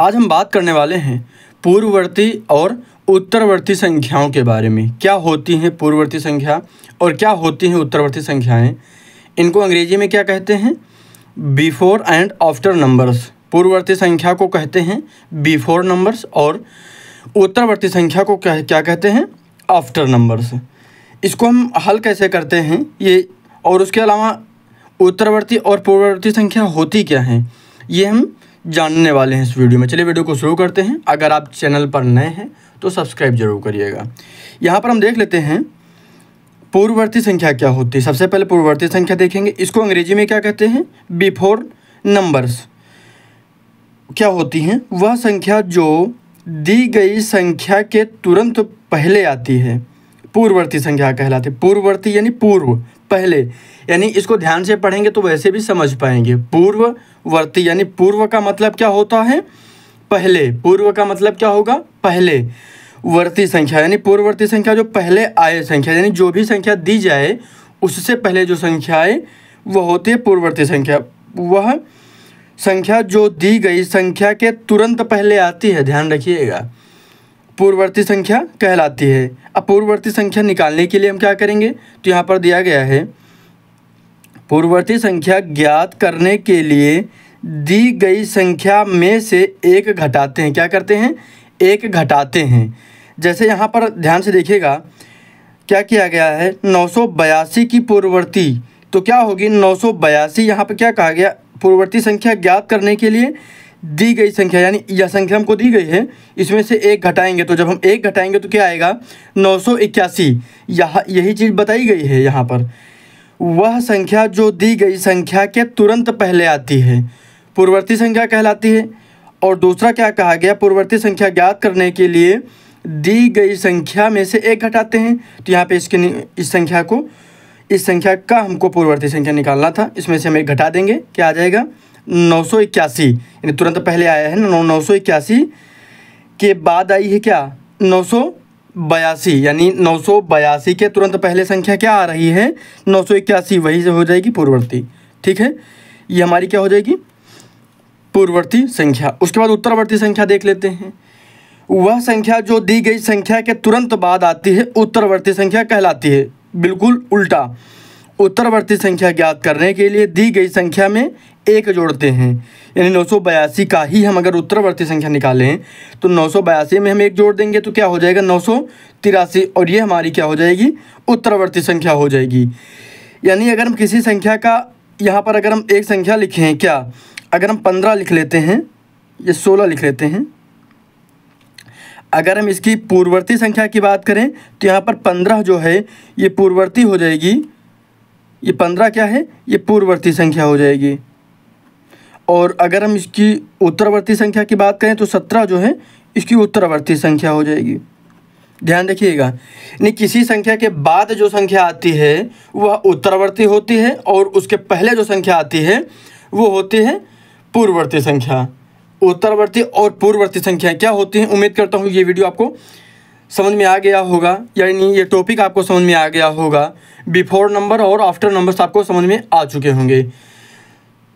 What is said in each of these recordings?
आज हम बात करने वाले हैं पूर्ववर्ती और उत्तरवर्ती संख्याओं के बारे में क्या होती हैं पूर्ववर्ती संख्या और क्या होती हैं उत्तरवर्ती संख्याएं इनको अंग्रेजी में क्या कहते हैं बिफोर एंड आफ्टर नंबर्स पूर्ववर्ती संख्या को कहते हैं बिफोर नंबर्स और उत्तरवर्ती संख्या को क्या क्या कहते हैं आफ्टर नंबर्स इसको हम हल कैसे करते हैं ये और उसके अलावा उत्तरवर्ती और पूर्ववर्ती संख्या होती क्या हैं ये हम जानने वाले हैं इस वीडियो में चलिए वीडियो को शुरू करते हैं अगर आप चैनल पर नए हैं तो सब्सक्राइब जरूर करिएगा यहाँ पर हम देख लेते हैं पूर्ववर्ती संख्या क्या होती है सबसे पहले पूर्ववर्ती संख्या देखेंगे इसको अंग्रेजी में क्या कहते हैं बिफोर नंबर्स क्या होती हैं वह संख्या जो दी गई संख्या के तुरंत पहले आती है पूर्ववर्ती संख्या कहलाती है पूर्ववर्ती यानी पूर्व पहले यानी इसको ध्यान से पढ़ेंगे तो वैसे भी समझ पाएंगे पूर्ववर्ती यानी पूर्व का मतलब क्या होता है पहले पूर्व का मतलब क्या होगा पहले वर्ती संख्या यानी पूर्ववर्ती संख्या जो पहले आए संख्या यानी जो भी संख्या दी जाए उससे पहले जो संख्या आए वह होती है पूर्ववर्ती संख्या वह संख्या जो दी गई संख्या के तुरंत पहले आती है ध्यान रखिएगा पूर्ववर्ती संख्या कहलाती है अब पूर्ववर्ती संख्या निकालने के लिए हम क्या करेंगे तो यहाँ पर दिया गया है पूर्ववर्ती संख्या ज्ञात करने के लिए दी गई संख्या में से एक घटाते हैं क्या करते हैं एक घटाते हैं जैसे यहाँ पर ध्यान से देखिएगा क्या किया गया है नौ की पूर्ववर्ती तो क्या होगी नौ सौ यहाँ पर क्या कहा गया पूर्ववर्ती संख्या ज्ञात करने के लिए दी गई संख्या यानी यह संख्या हमको दी गई है इसमें से एक घटाएंगे तो जब हम एक घटाएंगे तो क्या आएगा नौ सौ इक्यासी यही चीज़ बताई गई है यहाँ पर वह संख्या जो दी गई संख्या के तुरंत पहले आती है पूर्ववर्ती संख्या कहलाती है और दूसरा क्या कहा गया पूर्ववर्ती संख्या ज्ञात करने के लिए दी गई संख्या में से एक घटाते हैं तो यहाँ पे इसके इस संख्या को इस संख्या का हमको पूर्ववर्ती संख्या निकालना था इसमें से हम एक घटा देंगे क्या आ जाएगा नौ सौ इक्यासी यानी तुरंत पहले आया है नौ नौ सौ इक्यासी के बाद आई है क्या नौ सौ बयासी यानी नौ सौ बयासी के तुरंत पहले संख्या क्या आ रही है नौ सौ इक्यासी वही से हो जाएगी पूर्ववर्ती ठीक है ये हमारी क्या हो जाएगी पूर्ववर्ती संख्या उसके बाद उत्तरवर्ती संख्या देख लेते हैं वह संख्या जो दी गई संख्या के तुरंत बाद आती है उत्तरवर्ती संख्या कहलाती है बिल्कुल उल्टा उत्तरवर्ती संख्या ज्ञात करने के लिए दी गई संख्या में एक जोड़ते हैं यानी नौ का ही हम अगर उत्तरवर्ती संख्या निकालें तो नौ में हम एक जोड़ देंगे तो क्या हो जाएगा नौ और ये हमारी क्या हो जाएगी उत्तरवर्ती संख्या हो जाएगी यानी अगर हम किसी संख्या का यहाँ पर अगर हम एक संख्या लिखें क्या अगर हम पंद्रह लिख लेते हैं या सोलह लिख लेते हैं अगर हम इसकी पूर्ववर्ती संख्या की बात करें तो यहाँ पर पंद्रह जो है ये पूर्ववर्ती हो जाएगी ये पंद्रह क्या है ये पूर्ववर्ती संख्या हो जाएगी और अगर हम इसकी उत्तरवर्ती संख्या की बात करें तो सत्रह जो है इसकी उत्तरवर्ती संख्या हो जाएगी ध्यान रखिएगा यानी किसी संख्या के बाद जो संख्या आती है वह उत्तरवर्ती होती है और उसके पहले जो संख्या आती है वो होती है पूर्ववर्ती संख्या उत्तरवर्ती और पूर्ववर्ती संख्या क्या होती हैं उम्मीद करता हूँ ये वीडियो आपको समझ में आ गया होगा यानी ये टॉपिक आपको समझ में आ गया होगा बिफोर नंबर और आफ्टर नंबर्स आपको समझ में आ चुके होंगे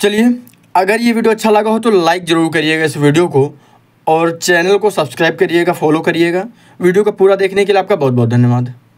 चलिए अगर ये वीडियो अच्छा लगा हो तो लाइक ज़रूर करिएगा इस वीडियो को और चैनल को सब्सक्राइब करिएगा फॉलो करिएगा वीडियो का पूरा देखने के लिए आपका बहुत बहुत धन्यवाद